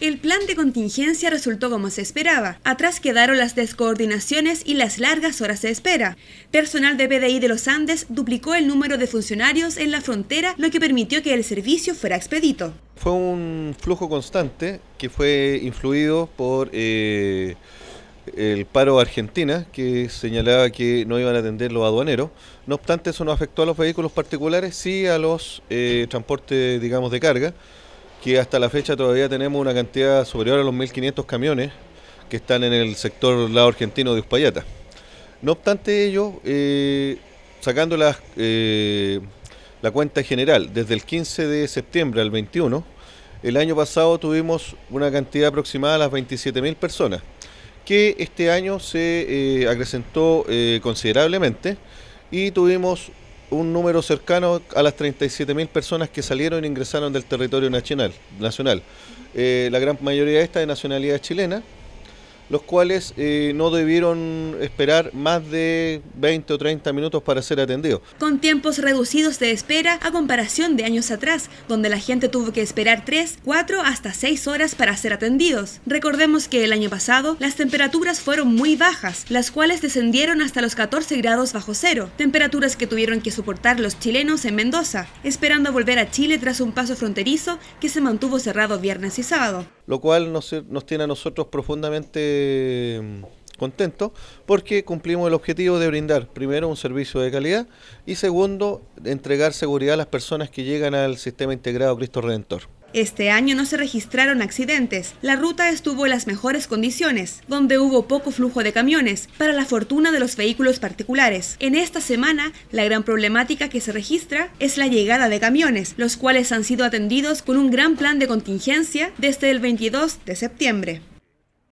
El plan de contingencia resultó como se esperaba. Atrás quedaron las descoordinaciones y las largas horas de espera. Personal de PDI de los Andes duplicó el número de funcionarios en la frontera, lo que permitió que el servicio fuera expedito. Fue un flujo constante que fue influido por eh, el paro Argentina, que señalaba que no iban a atender los aduaneros. No obstante, eso no afectó a los vehículos particulares, sí a los eh, transportes, digamos, de carga que hasta la fecha todavía tenemos una cantidad superior a los 1.500 camiones que están en el sector lado argentino de Uspallata. No obstante ello, eh, sacando eh, la cuenta general, desde el 15 de septiembre al 21, el año pasado tuvimos una cantidad aproximada a las 27.000 personas, que este año se eh, acrecentó considerablemente y tuvimos un número cercano a las 37.000 personas que salieron e ingresaron del territorio nacional. nacional. Eh, la gran mayoría de estas de nacionalidad chilena, los cuales eh, no debieron esperar más de 20 o 30 minutos para ser atendidos. Con tiempos reducidos de espera a comparación de años atrás, donde la gente tuvo que esperar 3, 4 hasta 6 horas para ser atendidos. Recordemos que el año pasado las temperaturas fueron muy bajas, las cuales descendieron hasta los 14 grados bajo cero, temperaturas que tuvieron que soportar los chilenos en Mendoza, esperando volver a Chile tras un paso fronterizo que se mantuvo cerrado viernes y sábado lo cual nos, nos tiene a nosotros profundamente mm, contentos porque cumplimos el objetivo de brindar, primero, un servicio de calidad y segundo, entregar seguridad a las personas que llegan al sistema integrado Cristo Redentor. Este año no se registraron accidentes. La ruta estuvo en las mejores condiciones, donde hubo poco flujo de camiones, para la fortuna de los vehículos particulares. En esta semana, la gran problemática que se registra es la llegada de camiones, los cuales han sido atendidos con un gran plan de contingencia desde el 22 de septiembre.